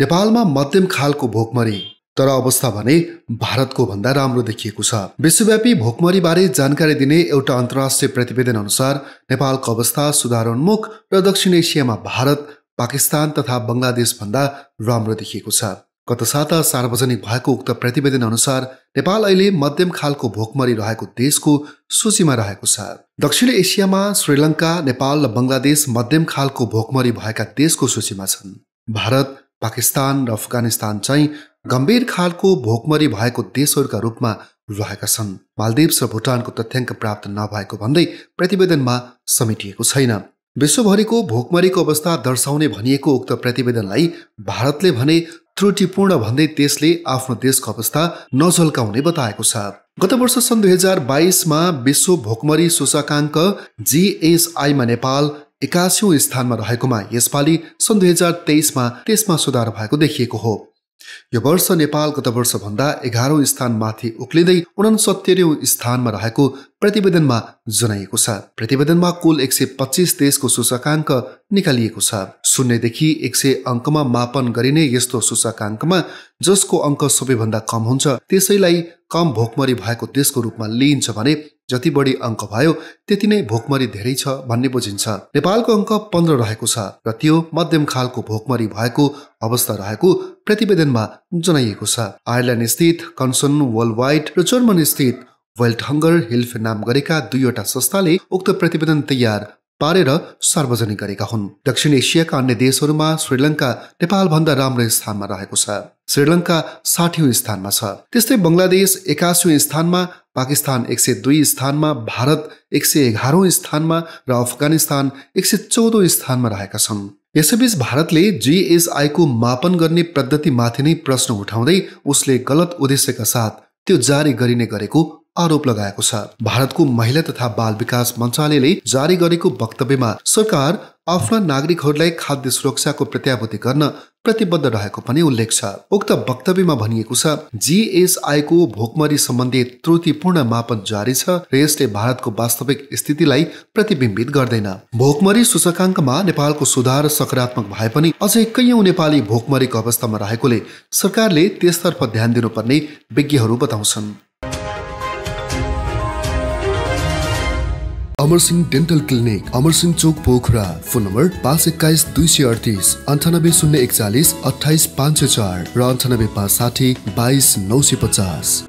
नेपालमा मध्यम खालको भोकमरी तर अवस्था भने भारतको भन्दा राम्रो देखिएको छ विश्वव्यापी भोकमरी बारे जानकारी दिने एउटा अन्तर्राष्ट्रिय प्रतिवेदन अनुसार नेपालको अवस्था सुधारोन्मुख र दक्षिण एसियामा भारत पाकिस्तान तथा भन्दा राम्रो देखिएको छ गत साता सार्वजनिक भएको उक्त प्रतिवेदन अनुसार नेपाल अहिले मध्यम खालको भोकमरी रहेको देशको सूचीमा रहेको छ दक्षिण एसियामा श्रीलङ्का नेपाल र बङ्गलादेश मध्यम खालको भोकमरी भएका देशको सूचीमा छन् भारत पाकिस्तान र अफगानिस्तान चाहिँ गम्भीर खालको भोकमरी भएको देशहरूका रूपमा रहेका छन् मालदिप्स र भुटानको तथ्याङ्क प्राप्त नभएको भन्दै प्रतिवेदनमा समेटिएको छैन विश्वभरिको भोकमरीको अवस्था दर्शाउने भनिएको उक्त प्रतिवेदनलाई भारतले भने त्रुटिपूर्ण भन्दै त्यसले आफ्नो देशको अवस्था नझल्काउने बताएको छ गत वर्ष सन् दुई हजार बाइसमा विश्व भोकमरी सूचकाङ्क जिएसआईमा नेपाल एकासीौँ स्थानमा रहेकोमा यसपालि सन् दुई हजार तेइसमा त्यसमा सुधार भएको देखिएको हो यो वर्ष नेपाल गत वर्षभन्दा एघारौँ माथि उक्लिँदै उनासत्तरीौँ स्थानमा रहेको प्रतिवेदनमा जनाइएको छ प्रतिवेदनमा कुल एक सय पच्चिस देशको सूचकाङ्क निकालिएको छ शून्यदेखि एक सय अङ्कमा मापन गरिने यस्तो सूचकाङ्कमा जसको अङ्क सबैभन्दा कम हुन्छ त्यसैलाई कम भोकमरी भएको देशको रूपमा लिइन्छ भने जति बढी अङ्क भयो त्यति नै भोकमरी धेरै छ भन्ने बुझिन्छ नेपालको अङ्क पन्ध्र रहेको छ र त्यो मध्यम खालको भोकमरी भएको अवस्था रहेको प्रतिवेदनमा जनाइएको छ आयरल्यान्ड स्थित कन्सन वर्ल्ड वाइड र जर्मन स्थित वर्ल्ड हङ्गर हेल्फ नाम गरेका दुईवटा संस्थाले उक्त प्रतिवेदन तयार पारेर सार्वजनिक गरेका हुन् दक्षिण एसियाका अन्य देशहरूमा श्रीलङ्का नेपालभन्दा राम्रो स्थानमा रहेको छ श्रीलङ्का साठौँ स्थानमा छ त्यस्तै बङ्गलादेश एकासी स्थानमा पाकिस्तान एक सय दुई स्थानमा भारत एक सय एघारौँ स्थानमा र अफगानिस्तान एक सय चौधौँ स्थानमा रहेका छन् यसैबीच भारतले जिएसआईको मापन गर्ने पद्धतिमाथि नै प्रश्न उठाउँदै उसले गलत उद्देश्यका साथ त्यो जारी गरिने गरेको आरोप लगाएको छ भारतको महिला तथा बाल विकास मन्त्रालयले जारी गरेको वक्तव्यमा सरकार आफ्ना नागरिकहरूलाई खाद्य सुरक्षाको प्रत्याभूति गर्न प्रतिबद्ध रहेको पनि उल्लेख छ उक्त वक्तव्यमा भनिएको छ जिएसआईको भोकमरी सम्बन्धी त्रुटिपूर्ण मापन जारी छ र यसले भारतको वास्तविक स्थितिलाई प्रतिबिम्बित गर्दैन भोकमरी सूचकाङ्कमा नेपालको सुधार सकारात्मक भए पनि अझै कैयौं नेपाली भोकमरीको अवस्थामा रहेकोले सरकारले त्यसतर्फ ध्यान दिनुपर्ने विज्ञहरू बताउँछन् अमर डेन्टल क्लिनिक अमर चोक पोखरा फोन नम्बर पाँच एक्काइस दुई सय अडतिस अन्ठानब्बे शून्य एकचालिस अठाइस पाँच सय चार र अन्ठानब्बे पाँच साठी बाइस नौ सय पचास